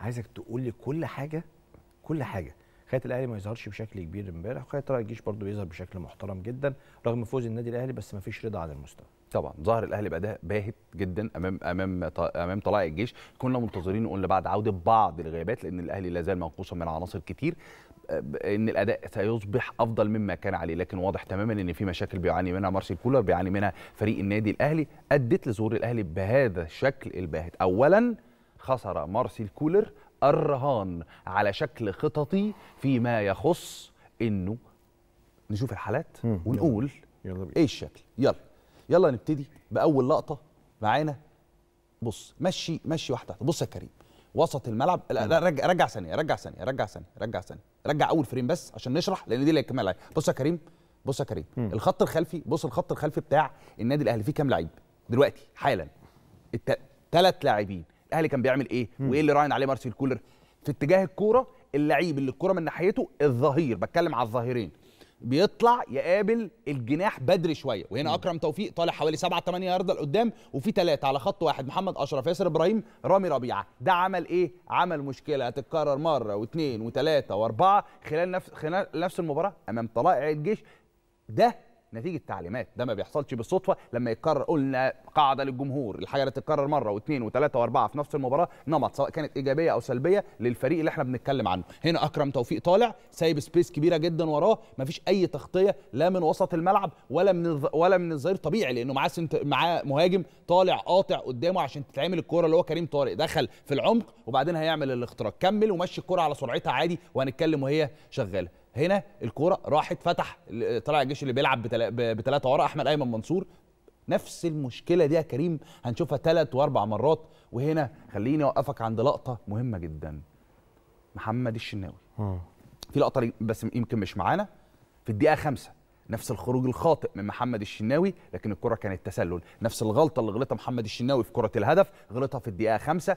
عايزك تقول لي كل حاجه كل حاجه خيط الاهلي ما يظهرش بشكل كبير امبارح وخيط رأي الجيش برضه بيظهر بشكل محترم جدا رغم فوز النادي الاهلي بس ما فيش رضا عن المستوى طبعا ظهر الاهلي باداء باهت جدا امام امام امام طلائع الجيش كنا منتظرين نقول بعد عوده بعض الغيابات لان الاهلي لا زال منقوصا من عناصر كتير ان الاداء سيصبح افضل مما كان عليه لكن واضح تماما ان في مشاكل بيعاني منها مارسيل كولر بيعاني منها فريق النادي الاهلي ادت لظهور الاهلي بهذا الشكل الباهت اولا خسر مارسيل كولر الرهان على شكل خططي فيما يخص انه نشوف الحالات ونقول يلا بي. ايه الشكل يلا يلا نبتدي باول لقطه معانا بص مشي مشي واحده بص يا كريم وسط الملعب لا, رجع رجع ثانيه رجع ثانيه رجع ثانيه رجع ثانيه رجع اول فريم بس عشان نشرح لان دي اللي هيكمل بص يا كريم بص يا كريم م. الخط الخلفي بص الخط الخلفي بتاع النادي الاهلي فيه كام لعيب دلوقتي حالا ثلاث لاعبين الاهلي كان بيعمل ايه وايه اللي راهن عليه مارسيل كولر في اتجاه الكوره اللعيب اللي الكوره من ناحيته الظهير بتكلم على الظهيرين بيطلع يقابل الجناح بدري شويه وهنا اكرم توفيق طالع حوالي 7 8 يارده لقدام وفي ثلاثه على خط واحد محمد اشرف ياسر ابراهيم رامي ربيعه ده عمل ايه عمل مشكله هتتكرر مره واثنين وثلاثه واربعه خلال نفس خلال نفس المباراه امام طلائع الجيش ده نتيجه تعليمات ده ما بيحصلش بالصدفه لما يتكرر قلنا قاعده للجمهور الحاجه اللي تتكرر مره واثنين وثلاثه واربعه في نفس المباراه نمط سواء كانت ايجابيه او سلبيه للفريق اللي احنا بنتكلم عنه هنا اكرم توفيق طالع سايب سبيس كبيره جدا وراه ما فيش اي تغطيه لا من وسط الملعب ولا من الز... ولا من الظهير طبيعي لانه معاه سنت... معاه مهاجم طالع قاطع قدامه عشان تتعمل الكوره اللي هو كريم طارق دخل في العمق وبعدين هيعمل الاختراق كمل ومشي الكوره على سرعتها عادي وهنتكلم وهي شغاله هنا الكوره راحت فتح طلع الجيش اللي بيلعب بثلاثه ورا احمد ايمن منصور نفس المشكله دي يا كريم هنشوفها ثلاث واربع مرات وهنا خليني اوقفك عند لقطه مهمه جدا محمد الشناوي آه. في لقطه بس يمكن مش معانا في الدقيقه خمسة نفس الخروج الخاطئ من محمد الشناوي لكن الكره كانت تسلل نفس الغلطه اللي غلطها محمد الشناوي في كره الهدف غلطها في الدقيقه خمسة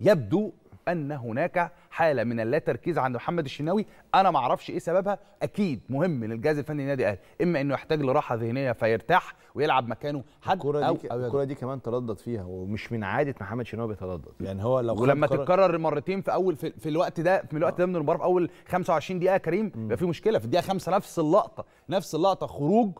يبدو ان هناك حاله من اللا تركيز عند محمد الشناوي انا ما اعرفش ايه سببها اكيد مهم للجهاز الفني للنادي الاهلي اما انه يحتاج لراحه ذهنيه فيرتاح ويلعب مكانه حد الكرة دي او الكره دي كمان تردد فيها ومش من عاده محمد شناوي بيتردد يعني هو لو ولما تتكرر مرتين في اول في, في الوقت ده في الوقت آه. ده من المباراه في اول 25 دقيقه كريم يبقى في مشكله في الدقيقه 5 نفس اللقطه نفس اللقطه خروج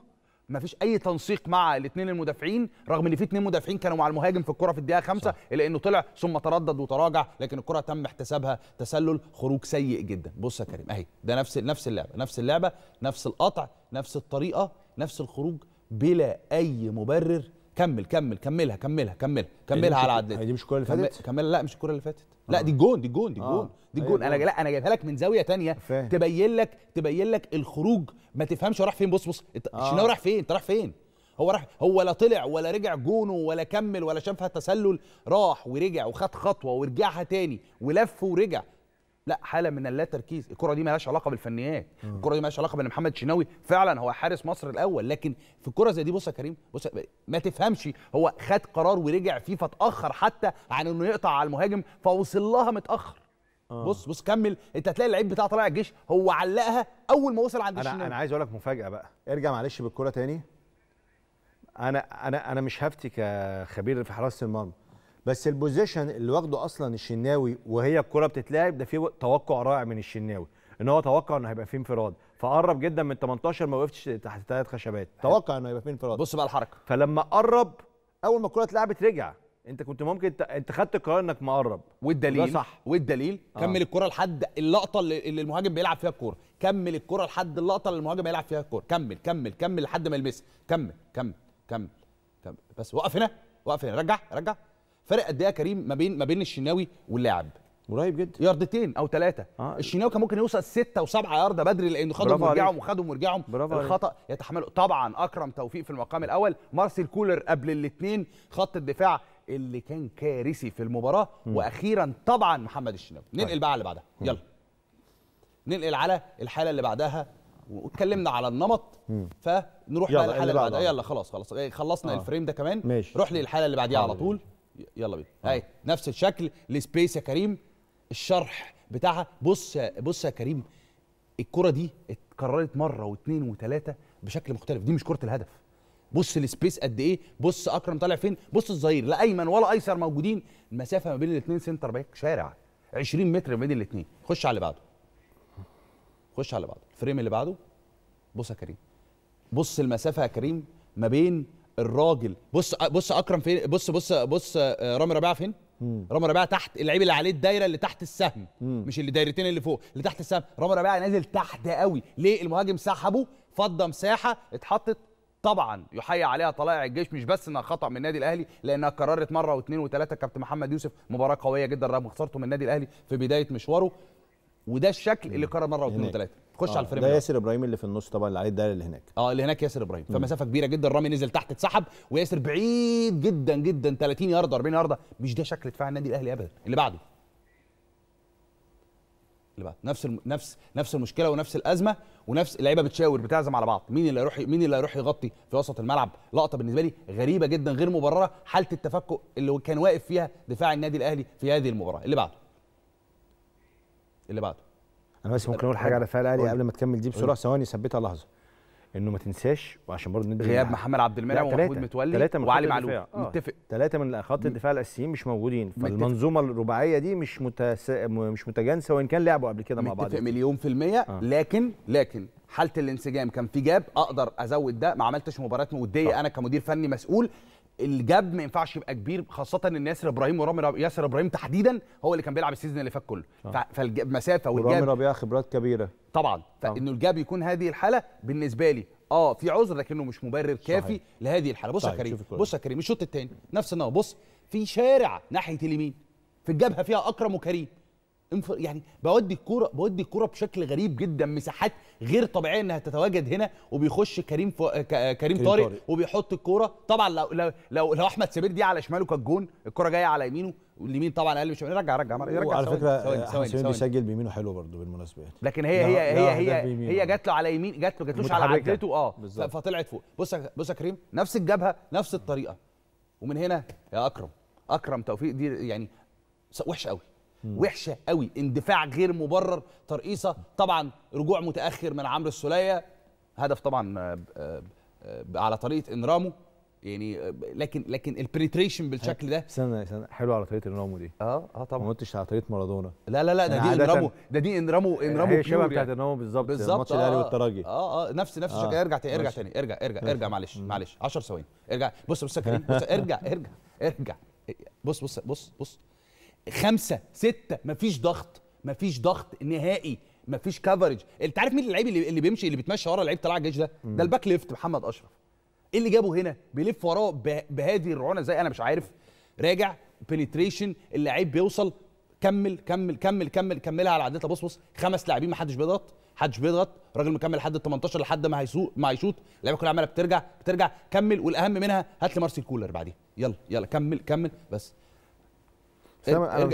ما فيش اي تنسيق مع الاثنين المدافعين رغم ان في اثنين مدافعين كانوا مع المهاجم في الكره في الدقيقه خمسة الا انه طلع ثم تردد وتراجع لكن الكره تم احتسابها تسلل خروج سيء جدا بص يا كريم اهي ده نفس نفس اللعبه نفس اللعبه نفس القطع نفس الطريقه نفس الخروج بلا اي مبرر كمل كمل كملها كملها كملها كملها على عدلتها دي مش الكوره اللي فاتت كملها لا مش الكوره اللي فاتت آه. لا دي الجون دي الجون دي الجون آه. دي الجون أيوة. انا لا انا جايبها لك من زاويه ثانيه آه، تبين لك تبين لك الخروج ما تفهمش هو راح فين بص بص آه. الشناوي راح فين انت راح فين هو راح هو لا طلع ولا رجع جونه ولا كمل ولا شافها تسلل راح ورجع وخد خطوه ورجعها تاني ولف ورجع لا حاله من اللا تركيز الكره دي مالهاش علاقه بالفنيات الكره دي مالهاش علاقه بان محمد شناوي فعلا هو حارس مصر الاول لكن في الكره زي دي بص يا كريم بص ما تفهمش هو خد قرار ورجع فيه فتاخر حتى عن انه يقطع على المهاجم فوصل لها متاخر آه. بص بص كمل انت هتلاقي اللعيب بتاع طالع الجيش هو علقها اول ما وصل عند الشناوي انا انا عايز اقول لك مفاجاه بقى ارجع معلش بالكره تاني انا انا انا مش هفتي كخبير في حراسه المرمى بس البوزيشن اللي واخده اصلا الشناوي وهي الكره بتتلعب ده في توقع رائع من الشناوي ان هو توقع انه هيبقى فيه انفراد فقرب جدا من 18 ما وقفتش تحت ثلاث خشبات توقع انه هيبقى فيه انفراد بص بقى الحركه فلما قرب اول ما الكره اتلعبت رجع انت كنت ممكن ت... انت خدت القرار انك مقرب والدليل صح والدليل آه. كمل الكره لحد اللقطه اللي المهاجم بيلعب فيها الكوره كمل الكره لحد اللقطه اللي المهاجم هيلعب فيها الكوره كمل كمل كمل لحد ما يلمسها كمل كمل كمل كمل بس وقف هنا وقف هنا رجع رجع فرق قد ايه يا كريم ما بين ما بين الشناوي واللاعب قريب جدا ياردتين او ثلاثه آه. الشناوي كان ممكن يوصل سته وسبعه يارده بدري لانه خدهم ورجعهم وخدهم ورجعهم الخطا يتحمله طبعا اكرم توفيق في المقام الاول مارسيل كولر قبل الاثنين خط الدفاع اللي كان كارثي في المباراه م. واخيرا طبعا محمد الشناوي طيب. ننقل بقى على بعدها يلا ننقل على الحاله اللي بعدها واتكلمنا على النمط فنروح بقى للحاله اللي بعدها يلا خلاص خلاص إيه، خلصنا آه. الفريم ده كمان ماشي. روح للحاله اللي بعديها على طول يلا بينا هاي نفس الشكل لسبيس يا كريم الشرح بتاعها بص بص يا كريم الكره دي اتكررت مره واثنين وثلاثه بشكل مختلف دي مش كره الهدف بص السبيس قد ايه بص اكرم طالع فين بص الظهير لا ايمن ولا ايسر موجودين المسافه ما بين الاثنين سنتر باك شارع 20 متر ما بين الاثنين خش على اللي بعده خش على اللي بعده الفريم اللي بعده بص يا كريم بص المسافه يا كريم ما بين الراجل بص بص اكرم فين بص بص بص آه، رامي ربيعه فين رامي ربيعه تحت اللعيب اللي عليه الدايره اللي تحت السهم مم. مش اللي دايرتين اللي فوق اللي تحت السهم رامي ربيعه نازل تحت قوي ليه المهاجم سحبه فضى مساحه اتحطت طبعا يحيى عليها طلائع الجيش مش بس انها خطا من النادي الاهلي لانها كررت مره واثنين وثلاثه كابتن محمد يوسف مباراه قويه جدا رغم خسارته من النادي الاهلي في بدايه مشواره وده الشكل اللي كرر مره واثنين وثلاثه خش آه على الفريم ده ياسر ابراهيم اللي في النص طبعا اللي عليه الدائره اللي هناك اه اللي هناك ياسر ابراهيم فمسافه كبيره جدا رامي نزل تحت اتسحب وياسر بعيد جدا جدا 30 يارده 40 يارده مش ده شكل دفاع النادي الاهلي ابدا اللي بعده اللي بعده نفس الم... نفس نفس المشكله ونفس الازمه ونفس اللعيبه بتشاور بتعزم على بعض مين اللي هيروح مين اللي هيروح يغطي في وسط الملعب لقطه بالنسبه لي غريبه جدا غير مبرره حاله التفكك اللي كان واقف فيها دفاع النادي الاهلي في هذه المباراه اللي بعده اللي بعده انا بس ممكن اقول حاجه على فعل الاهلي قبل ما تكمل دي بسرعه ثواني ثبتها لحظه انه ما تنساش وعشان برضه ندي غياب محمد عبد المنعم ومحمود متولي وعلي معلول متفق آه. ثلاثه من خط الدفاع الاساسيين مش موجودين فالمنظومه الرباعيه دي مش متس... مش متجانسه وان كان لعبوا قبل كده مع بعض متفق مليون في الميه آه. لكن لكن حاله الانسجام كان في جاب اقدر ازود ده ما عملتش مباريات وديه آه. انا كمدير فني مسؤول الجاب ما ينفعش يبقى كبير خاصه ان ياسر ابراهيم ورامي ياسر ابراهيم تحديدا هو اللي كان بيلعب السيزون اللي فات كله فالمسافه والجاب ورامي ربيعه خبرات كبيره طبعا فانه الجاب يكون هذه الحاله بالنسبه لي اه في عذر لكنه مش مبرر كافي صحيح. لهذه الحاله بص يا طيب كريم بص يا كريم الشوط الثاني نفس النوع بص في شارع ناحيه اليمين في الجبهه فيها اكرم وكريم يعني بودي الكوره بودي الكوره بشكل غريب جدا مساحات غير طبيعيه انها تتواجد هنا وبيخش كريم فو... ك... كريم, كريم طارق, طارق وبيحط الكوره طبعا لو لو لو, لو احمد سمير دي على شماله كانت جون الكوره جايه على يمينه واليمين طبعا اقل شمال رجع رجع مره يرجع وعلى فكره احمد ثواني بيسجل بيمينه حلو برضه بالمناسبه لكن هي هي هي هي, هي جات له على يمين جات له جاتلوش على عدلته اه فطلعت فوق بص بص يا كريم نفس الجبهه نفس الطريقه ومن هنا يا اكرم اكرم توفيق دي يعني وحش قوي وحشه قوي اندفاع غير مبرر ترقيصه طبعا رجوع متاخر من عمرو السوليه هدف طبعا آه، آه، على طريقه انرامو يعني آه، لكن لكن البريتريشن بالشكل ده استنى استنى حلو على طريقه انرامو دي اه اه طبعا ما قلتش على طريقه مارادونا لا لا لا ده يعني دي انرامو ده دي انرامو انرامو هي شبه بتاعت يعني. انرامو بالظبط بالظبط ماتش الاهلي والترجي اه اه نفس نفس الشكل ارجع تاني ارجع تاني ارجع ارجع ارجع معلش معلش 10 ثواني ارجع بص بص يا كريم بص ارجع ارجع ارجع بص بص بص بص خمسه سته مفيش ضغط مفيش ضغط نهائي مفيش كفرج انت عارف مين اللعيب اللي, اللي بيمشي اللي بيتمشى ورا لعيب طلع الجيش ده ده الباك ليفت محمد اشرف ايه اللي جابه هنا بيلف وراه بهذه الرعونه زي انا مش عارف راجع بنتريشن اللعيب بيوصل كمل كمل كمل كمل كملها على عدتها بص بص خمس لاعبين محدش بيضغط محدش بيضغط راجل مكمل لحد ال 18 لحد ما هيسوق ما هيشوط اللعيبه كلها عماله بترجع بترجع كمل والاهم منها هات لي مارسيل كولر بعدين يلا يلا كمل كمل بس انا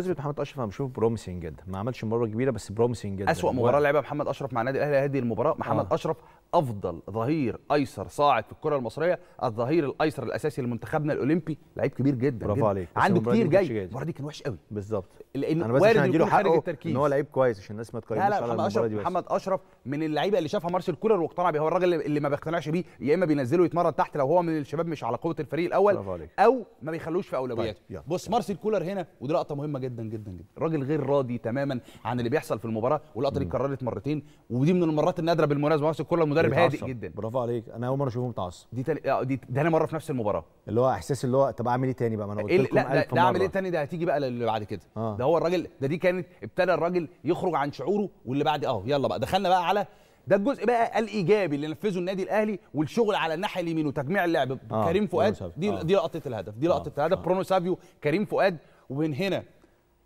مش محمد اشرف انا بشوفه بروميسنج جدا ما عملش مباراه كبيره بس بروميسنج جدا اسوء مباراه لعبها محمد اشرف مع النادي الاهلي هذه المباراه محمد آه. اشرف افضل ظهير ايسر صاعد في الكره المصريه الظهير الايسر الاساسي لمنتخبنا الاولمبي لعيب كبير جدا برافو عليك عنده كتير جاي المباراه دي كان وحش قوي بالظبط لان انا بس عشان اديله حقه ان هو لعيب كويس عشان الناس ما تقيموش على محمد اشرف محمد اشرف من اللعيبه اللي شافها مارسيل كولر واقتنع بيه هو الراجل اللي ما بيقتنعش بيه يا اما بينزله يتمرن تحت لو هو من الشباب مش على قوه الفريق الاول او ما بيخلوش في اولوياته طيب. بص مارسيل كولر هنا ودي لقطه مهمه جدا جدا جدا راجل غير راضي تماما عن اللي بيحصل في المباراه واللقطه دي اتكررت مرتين ودي من المرات النادره بالمناسبه مارسيل كولر مدرب هادئ جدا برافو عليك انا اول مره اشوفه متعصب دي تل... آه، دي ده انا مره في نفس المباراه اللي هو احساس اللي هو طب اعمل ايه تاني بقى ما انا قلت إيه لكم لا ده اعمل ايه تاني ده هتيجي بقى اللي بعد كده آه. ده هو الراجل ده دي كانت ابتدى الراجل يخرج عن شعوره واللي بعد اه يلا بقى دخلنا بقى على ده الجزء بقى الايجابي اللي نفذه النادي الاهلي والشغل على الناحيه اليمين وتجميع اللعب آه. كريم فؤاد دي آه. دي لقطه الهدف دي لقطه آه. الهدف آه. برونو سافيو كريم فؤاد ومن هنا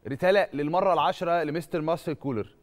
رساله للمره العاشره لمستر ماستر كولر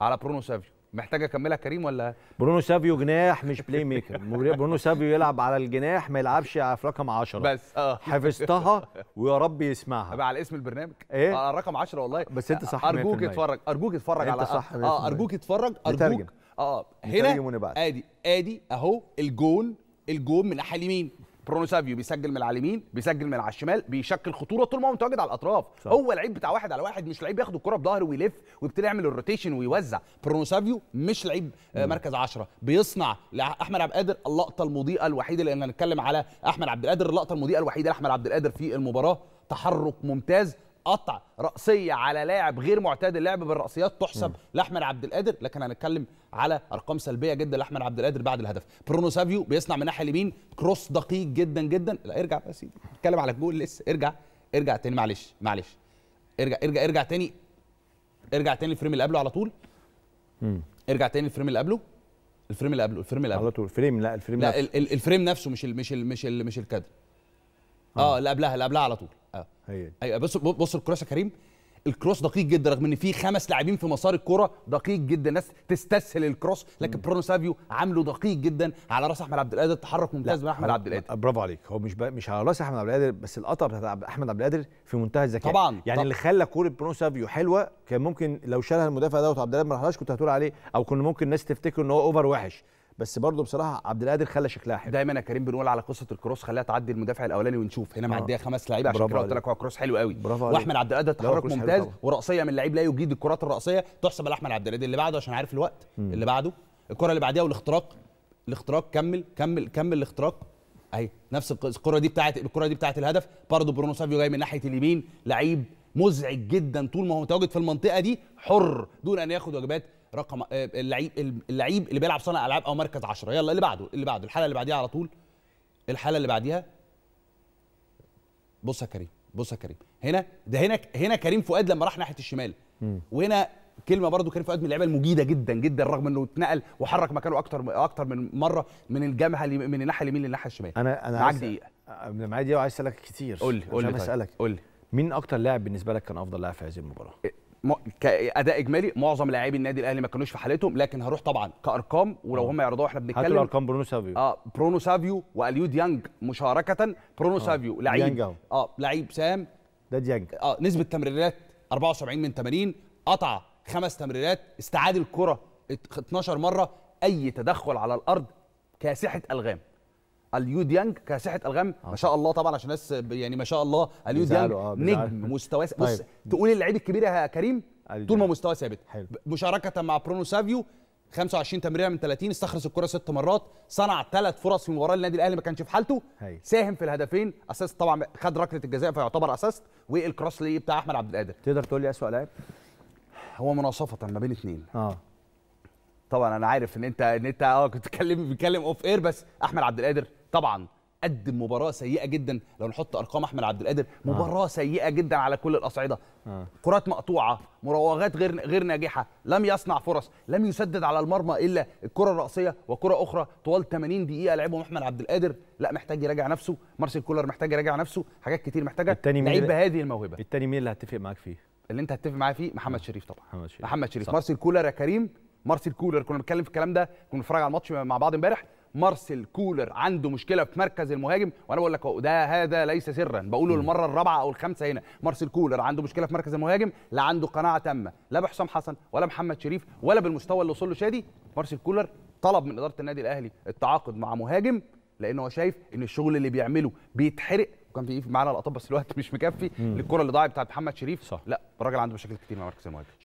على برونو سافيو محتاج اكملها كريم ولا برونو سافيو جناح مش بلاي ميكر برونو سافيو يلعب على الجناح ما يلعبش في رقم 10 بس اه حفظتها ويا رب يسمعها بقى على اسم البرنامج ايه على آه، رقم 10 والله بس انت صح ارجوك اتفرج ارجوك اتفرج على انت صح اه ارجوك اتفرج ارجوك آه،, اه هنا ادي ادي اهو الجون الجون من ناحيه اليمين برونو سافيو بيسجل من على اليمين بيسجل من على الشمال بيشكل خطوره طول ما هو متواجد على الاطراف صح. هو لعيب بتاع واحد على واحد مش لعيب ياخد الكره بظهره ويلف ويبتدي يعمل الروتيشن ويوزع برونو سافيو مش لعيب آه، مركز 10 بيصنع لاحمد عبد القادر اللقطه المضيئه الوحيده لان هنتكلم على احمد عبد القادر اللقطه المضيئه الوحيده لاحمد عبد القادر في المباراه تحرك ممتاز قطع راسيه على لاعب غير معتاد اللعب بالراسيات تحسب لاحمد عبد القادر لكن هنتكلم على ارقام سلبيه جدا لاحمد عبد القادر بعد الهدف برونو سافيو بيصنع من الناحيه اليمين كروس دقيق جدا جدا لا ارجع بقى سيدي اتكلم على الجول لسه ارجع ارجع تاني معلش معلش ارجع ارجع ارجع تاني ارجع تاني الفريم اللي قبله على طول ارجع تاني الفريم اللي قبله الفريم اللي قبله الفريم اللي قبله على طول الفريم لا الفريم لا نفسه. الفريم نفسه مش مش مش مش الكادر آه. اه اللي قبلها اللي قبلها على طول هي ايوه بص بص الكروس يا كريم الكروس دقيق جدا رغم ان في خمس لاعبين في مسار الكرة دقيق جدا ناس تستسهل الكروس لكن برونو سافيو عامله دقيق جدا على راس احمد عبد القادر تحرك ممتاز من احمد عبد القادر برافو عليك هو مش مش على راس احمد عبد القادر بس القطع بتاعت احمد عبد القادر في منتهى الذكاء طبعا يعني طبعا. اللي خلى كوره برونو سافيو حلوه كان ممكن لو شالها المدافع دوت عبد القادر ما راحلاش كنت هتقول عليه او كنا ممكن الناس تفتكر ان هو اوفر وحش بس برضه بصراحه عبد القادر خلى شكلها حلو دايما يا كريم بنقول على قصه الكروس خليها تعدي المدافع الاولاني ونشوف هنا معديه آه. خمس لعيبه عشان كده قلت لك هو كروس حلو قوي واحمد عبد القادر تحرك ممتاز وراسيه من لعيب لا يجيد الكرات الراسيه تحسب لاحمد عبد القادر اللي بعده عشان عارف الوقت م. اللي بعده الكره اللي بعديها والاختراق الاختراق كمل كمل كمل الاختراق اهي نفس الكره دي بتاعت الكره دي بتاعت الهدف برضه برونو سافيو جاي من ناحيه اليمين لعيب مزعج جدا طول ما هو متواجد في المنطقه دي حر دون ان ياخد واجبات رقم آه، اللعيب اللعيب اللي بيلعب صانع العاب او مركز 10 يلا اللي بعده اللي بعده الحاله اللي بعديها على طول الحاله اللي بعديها بص يا كريم بص يا كريم هنا ده هنا هنا كريم فؤاد لما راح ناحيه الشمال وهنا كلمه برضو كريم فؤاد من اللعيبه المجيده جدا جدا رغم انه اتنقل وحرك مكانه اكتر اكتر من مره من الجبهه من الناحيه اليمين للناحيه الشمال انا انا معاك دقيقه معايا دقيقه وعايز اسالك كتير قول لي طيب. اسالك قول لي مين اكتر لاعب بالنسبه لك كان افضل لاعب في هذه المباراه كاداء اجمالي معظم لاعبي النادي الاهلي ما كانوش في حالتهم لكن هروح طبعا كارقام ولو آه. هم يعرضوها احنا بنتكلم هاتوا ارقام برونو سافيو اه برونو سافيو واليو ديانج مشاركه برونو آه. سافيو لعيب اه لعيب سام ده ديانج اه نسبه تمريرات 74 من 80 قطع خمس تمريرات استعاد الكره 12 مره اي تدخل على الارض كاسحه الغام اليو ديانج كساحه الغام آه. ما شاء الله طبعا عشان ناس يعني ما شاء الله اليو ديانج آه نجم مستواه بص طيب. تقول اللعيب الكبير يا كريم طول ما مستواه ثابت مشاركه مع برونو سافيو 25 تمريره من 30 استخلص الكره ست مرات صنع ثلاث فرص في مباراه للنادي الاهلي ما كانش في حالته هي. ساهم في الهدفين اساس طبعا خد ركله الجزاء فيعتبر اساس والكروس ليه بتاع احمد عبد القادر تقدر تقول لي اسوء لاعب هو مناصفه ما بين اثنين اه طبعا انا عارف ان انت ان انت اه كنت بتتكلم بيتكلم اوف اير بس احمد عبد القادر طبعا قدم مباراه سيئه جدا لو نحط ارقام احمد عبد القادر آه. مباراه آه. سيئه جدا على كل الاصعده آه. كرات مقطوعه مراوغات غير غير ناجحه لم يصنع فرص لم يسدد على المرمى الا الكره الراسيه وكره اخرى طوال 80 دقيقه لعبهم احمد عبد القادر لا محتاج يراجع نفسه مارسيل كولر محتاج يراجع نفسه حاجات كتير محتاجه لعيب بهذه الموهبه التاني مين اللي هتفق معاك فيه اللي انت هتفق معاه فيه محمد آه. شريف طبعا محمد شريف, محمد شريف. مارسيل كولر يا كريم مارسيل كولر كنا بنتكلم في الكلام ده كنا بنتفرج على الماتش مع بعض امبارح مارسيل كولر عنده مشكله في مركز المهاجم وانا بقول لك ده هذا ليس سرا بقوله المره الرابعه او الخامسه هنا مارسيل كولر عنده مشكله في مركز المهاجم لا عنده قناعه تامه لا بحسام حسن ولا محمد شريف ولا بالمستوى اللي وصل له شادي مارسيل كولر طلب من اداره النادي الاهلي التعاقد مع مهاجم لانه هو شايف ان الشغل اللي بيعمله بيتحرق وكان في معانا لقطات بس الوقت مش مكفي للكره اللي ضاعت بتاعت محمد شريف صح. لا الراجل عنده مشاكل كتير مع مركز المهاجم